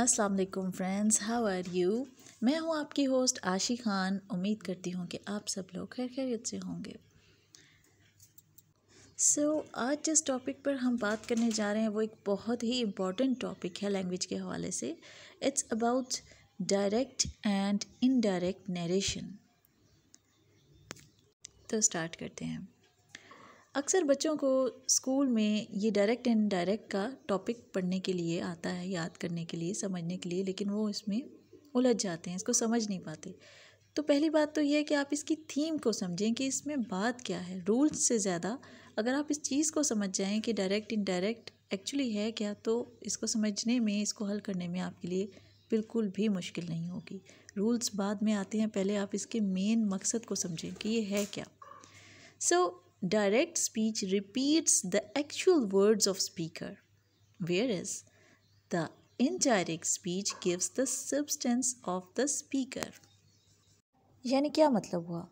अस्सलाम वालेकुम friends how are you मैं हूं आपकी होस्ट आशी खान उम्मीद करती हूं कि आप सब लोग खैर खैरियत से होंगे सो so, आज जिस टॉपिक पर हम बात करने जा रहे हैं वो एक बहुत ही इम्पॉर्टेंट टॉपिक है लैंग्वेज के हवाले से it's about direct and indirect narration तो स्टार्ट करते हैं अक्सर बच्चों को स्कूल में ये डायरेक्ट एंड डायरेक्ट का टॉपिक पढ़ने के लिए आता है याद करने के लिए समझने के लिए लेकिन वो इसमें उलझ जाते हैं इसको समझ नहीं पाते तो पहली बात तो ये है कि आप इसकी थीम को समझें कि इसमें बात क्या है रूल्स से ज़्यादा अगर आप इस चीज़ को समझ जाएँ कि डायरेक्ट इनडायरेक्ट एक्चुअली है क्या तो इसको समझने में इसको हल करने में आपके लिए बिल्कुल भी मुश्किल नहीं होगी रूल्स बाद में आते हैं पहले आप इसके मेन मकसद को समझें कि ये है क्या सो so, direct speech repeats the actual words of speaker whereas the indirect speech gives the substance of the speaker यानी क्या मतलब हुआ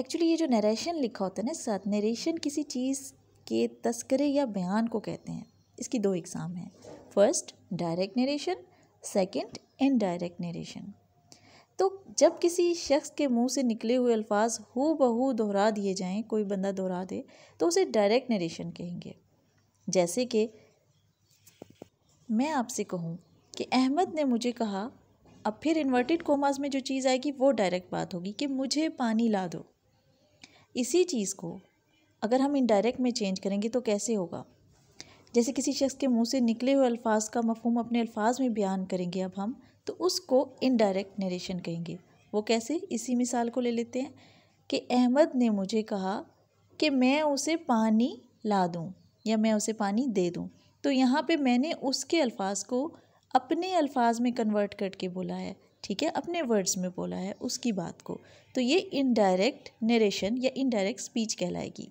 एक्चुअली ये जो नरेशन लिखा होता है ना साथ नरेशन किसी चीज़ के तस्करे या बयान को कहते हैं इसकी दो एग्ज़ाम हैं first direct narration second indirect narration जब किसी शख्स के मुंह से निकले हुए अल्फाज हु बहू दोहरा दिए जाएं कोई बंदा दोहरा दे तो उसे डायरेक्ट नरेशन कहेंगे जैसे कि मैं आपसे कहूँ कि अहमद ने मुझे कहा अब फिर इन्वर्टेड कोमास में जो चीज़ आएगी वो डायरेक्ट बात होगी कि मुझे पानी ला दो इसी चीज़ को अगर हम इनडायरेक्ट में चेंज करेंगे तो कैसे होगा जैसे किसी शख्स के मुंह से निकले हुए अल्फाज का मफहम अपने अल्फाज में बयान करेंगे अब हम तो उसको इनडायरेक्ट नरेशन कहेंगे वो कैसे इसी मिसाल को ले लेते हैं कि अहमद ने मुझे कहा कि मैं उसे पानी ला दूँ या मैं उसे पानी दे दूँ तो यहाँ पे मैंने उसके अल्फाज को अपने अल्फाज में कन्वर्ट करके बोला है ठीक है अपने वर्ड्स में बोला है उसकी बात को तो ये इनडायरेक्ट नरेशन या इनडायरेक्ट स्पीच कहलाएगी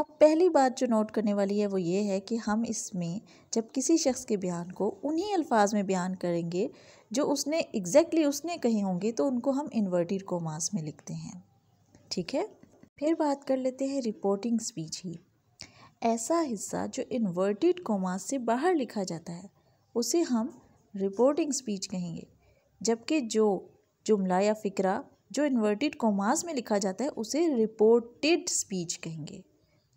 अब पहली बात जो नोट करने वाली है वो ये है कि हम इसमें जब किसी शख्स के बयान को उन्हीं अल्फाज में बयान करेंगे जो उसने एग्जैक्टली exactly उसने कहे होंगे तो उनको हम इन्वर्टेड कोमास में लिखते हैं ठीक है फिर बात कर लेते हैं रिपोर्टिंग स्पीच ही ऐसा हिस्सा जो इन्वर्टेड कोमास से बाहर लिखा जाता है उसे हम रिपोर्टिंग स्पीच कहेंगे जबकि जो जुमला या फ़िक्रा जो इन्वर्टेड कोमास में लिखा जाता है उसे रिपोर्टेड स्पीच कहेंगे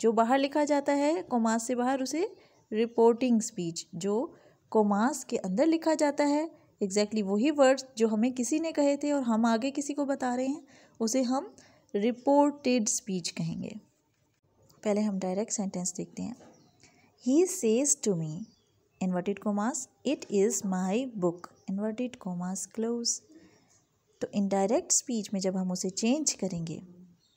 जो बाहर लिखा जाता है कोमास से बाहर उसे रिपोर्टिंग स्पीच जो कोमास के अंदर लिखा जाता है एग्जैक्टली exactly वही वर्ड्स जो हमें किसी ने कहे थे और हम आगे किसी को बता रहे हैं उसे हम रिपोर्टेड स्पीच कहेंगे पहले हम डायरेक्ट सेंटेंस देखते हैं he says to me inverted commas it is my book inverted commas close तो इनडायरेक्ट स्पीच में जब हम उसे चेंज करेंगे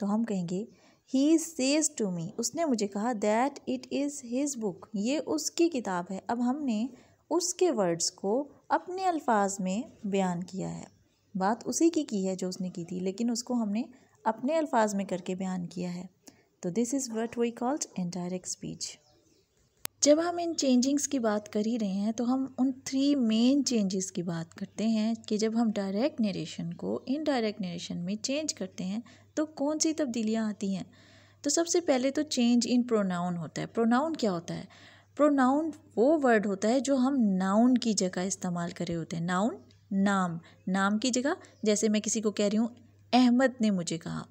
तो हम कहेंगे ही सेज टू मी उसने मुझे कहा that it is his book ये उसकी किताब है अब हमने उसके वर्ड्स को अपने अल्फाज में बयान किया है बात उसी की की है जो उसने की थी लेकिन उसको हमने अपने अल्फाज में करके बयान किया है तो this is what we called indirect speech जब हम इन चेंजिंग्स की बात कर ही रहे हैं तो हम उन थ्री मेन चेंजेस की बात करते हैं कि जब हम डायरेक्ट नरेशन को इनडायरेक्ट नरेशन में चेंज करते हैं तो कौन सी तब्दीलियाँ आती हैं तो सबसे पहले तो चेंज इन प्रोनाउन होता है प्रोनाउन क्या होता है प्रोनाउन वो वर्ड होता है जो हम नाउन की जगह इस्तेमाल करे होते हैं नाउन नाम नाम की जगह जैसे मैं किसी को कह रही हूँ अहमद ने मुझे कहा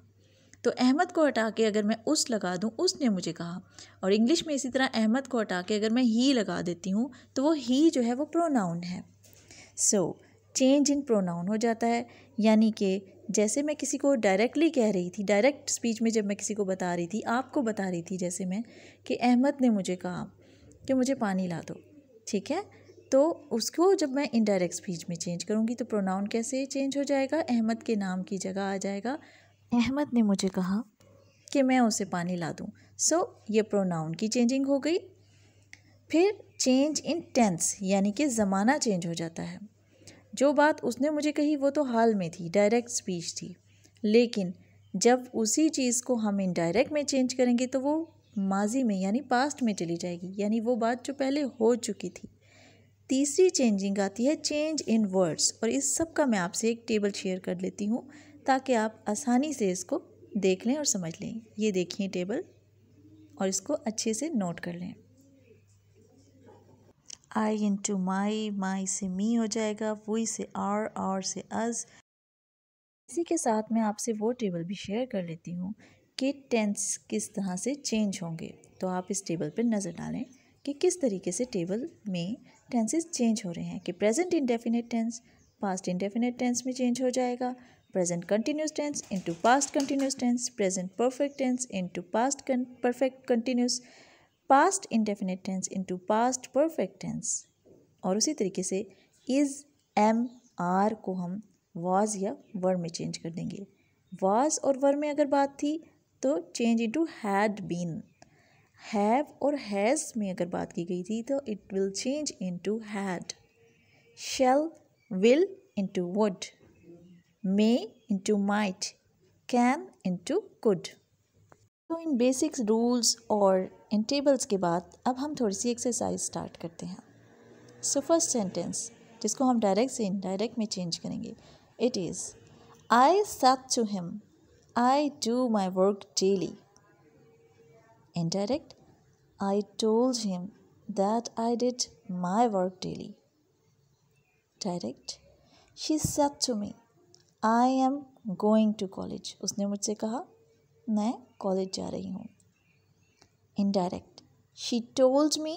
तो अहमद को हटा के अगर मैं उस लगा दूँ उसने मुझे कहा और इंग्लिश में इसी तरह अहमद को हटा के अगर मैं ही लगा देती हूँ तो वो ही जो है वो प्रोनाउन है सो चेंज इन प्रोनाउन हो जाता है यानी कि जैसे मैं किसी को डायरेक्टली कह रही थी डायरेक्ट स्पीच में जब मैं किसी को बता रही थी आपको बता रही थी जैसे मैं कि अहमद ने मुझे कहा कि मुझे पानी ला दो ठीक है तो उसको जब मैं इनडायरेक्ट स्पीच में चेंज करूँगी तो प्रोनाउन कैसे चेंज हो जाएगा अहमद के नाम की जगह आ जाएगा अहमद ने मुझे कहा कि मैं उसे पानी ला दूँ सो so, ये प्रोनाउन की चेंजिंग हो गई फिर चेंज इन टेंस यानी कि ज़माना चेंज हो जाता है जो बात उसने मुझे कही वो तो हाल में थी डायरेक्ट स्पीच थी लेकिन जब उसी चीज़ को हम इनडायरेक्ट में चेंज करेंगे तो वो माजी में यानी पास्ट में चली जाएगी यानी वो बात जो पहले हो चुकी थी तीसरी चेंजिंग आती है चेंज इन वर्ड्स और इस सब का मैं आपसे एक टेबल शेयर कर लेती हूँ ताकि आप आसानी से इसको देख लें और समझ लें ये देखिए टेबल और इसको अच्छे से नोट कर लें आई इन टू माई माई से मी हो जाएगा वही से आर आर से अज इसी के साथ मैं आपसे वो टेबल भी शेयर कर लेती हूँ के टेंस किस तरह से चेंज होंगे तो आप इस टेबल पर नज़र डालें कि किस तरीके से टेबल में टेंसेस चेंज हो रहे हैं कि present indefinite tense past indefinite tense में चेंज हो जाएगा present continuous tense into past continuous tense present perfect tense into past perfect continuous past indefinite tense into past perfect tense और उसी तरीके से इज़ एम आर को हम was या वर में चेंज कर देंगे वाज और वर में अगर बात थी तो change into had been have और हैज़ में अगर बात की गई थी तो it will change into had shall will into would may into might can into could तो इन बेसिक्स रूल्स और इन टेबल्स के बाद अब हम थोड़ी सी एक्सरसाइज स्टार्ट करते हैं सो फर्स्ट सेंटेंस जिसको हम डायरेक्ट से इनडायरेक्ट में चेंज करेंगे it is I such to him I do my work daily. Indirect, I told him that I did my work daily. Direct, she said to me, I am going to college. उसने मुझसे कहा मैं college जा रही हूँ Indirect, she told me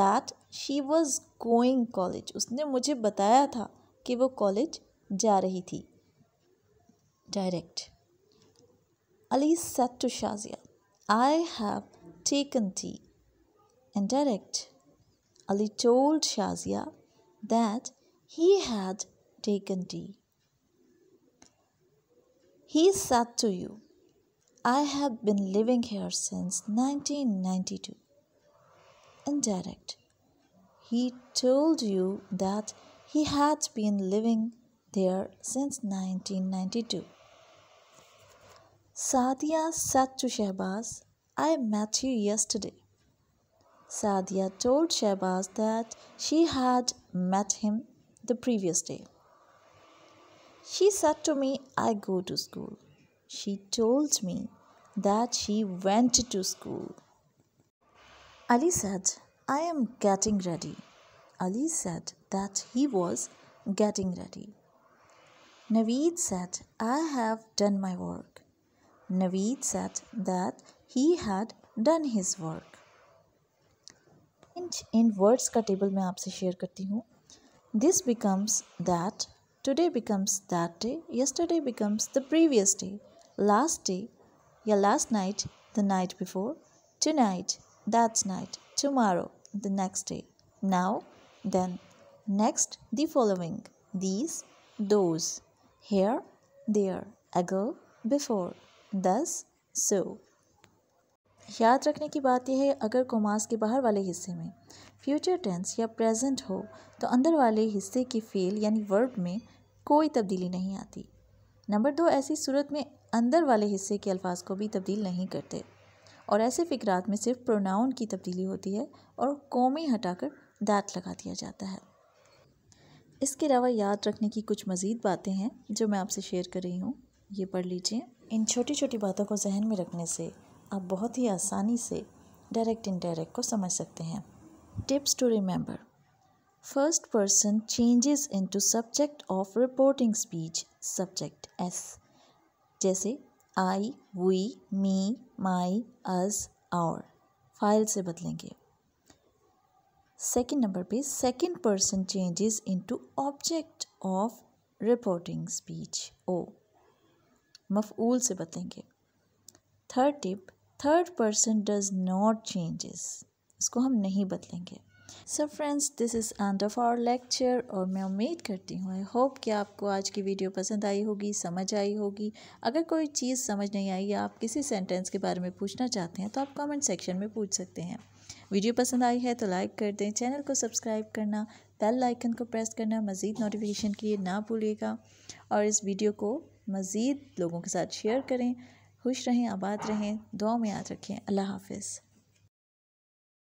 that she was going college. उसने मुझे बताया था कि वो कॉलेज जा रही थी Direct. Ali said to Shazia, I have taken tea. And direct, Ali told Shazia that he had taken tea. He said to you, I have been living here since 1992. Indirect. He told you that he had been living there since 1992. Sadia said to Shehbaz, I met you yesterday. Sadia told Shehbaz that she had met him the previous day. She said to me, I go to school. She told me that she went to school. Ali said, I am getting ready. Ali said that he was getting ready. Naveed said, I have done my work. Naveed said that he had done his work. in words ka table mein aap share karti hu. This becomes that, today becomes that day, yesterday becomes the previous day, last day, ya last night, the night before, tonight, that night, tomorrow, the next day, now, then, next, the following, these, those, here, there, ago, before, दस सो याद रखने की बात यह है अगर commas के बाहर वाले हिस्से में फ्यूचर टेंस या प्रेजेंट हो तो अंदर वाले हिस्से की फेल यानी वर्ब में कोई तब्दीली नहीं आती नंबर दो ऐसी सूरत में अंदर वाले हिस्से के अल्फाज को भी तब्दील नहीं करते और ऐसे फिक्रात में सिर्फ प्रोनाउन की तब्दीली होती है और कौमी हटाकर दैट लगा दिया जाता है इसके अलावा याद रखने की कुछ मज़ीद बातें हैं जो मैं आपसे शेयर कर रही हूँ ये पढ़ लीजिए इन छोटी छोटी बातों को जहन में रखने से आप बहुत ही आसानी से डायरेक्ट इनडायरेक्ट को समझ सकते हैं tips to remember first person changes into subject of reporting speech subject S जैसे I we me my us our फाइल से बदलेंगे सेकेंड नंबर पे second person changes into object of reporting speech ओ मफ़ूल से बतेंगे third tip third person does not changes इसको हम नहीं बदलेंगे so friends this is end of our lecture और मैं उम्मीद करती हूँ आई होप कि आपको आज की वीडियो पसंद आई होगी समझ आई होगी अगर कोई चीज़ समझ नहीं आई या आप किसी सेंटेंस के बारे में पूछना चाहते हैं तो आप कमेंट सेक्शन में पूछ सकते हैं वीडियो पसंद आई है तो लाइक कर दें चैनल को सब्सक्राइब करना बेल आइकन को प्रेस करना मज़ीद नोटिफिकेशन के लिए ना भूलिएगा और इस वीडियो को मज़ीद लोगों के साथ शेयर करें खुश रहें आबाद रहें दुआ में याद रखें अल्लाह हाफ़िज़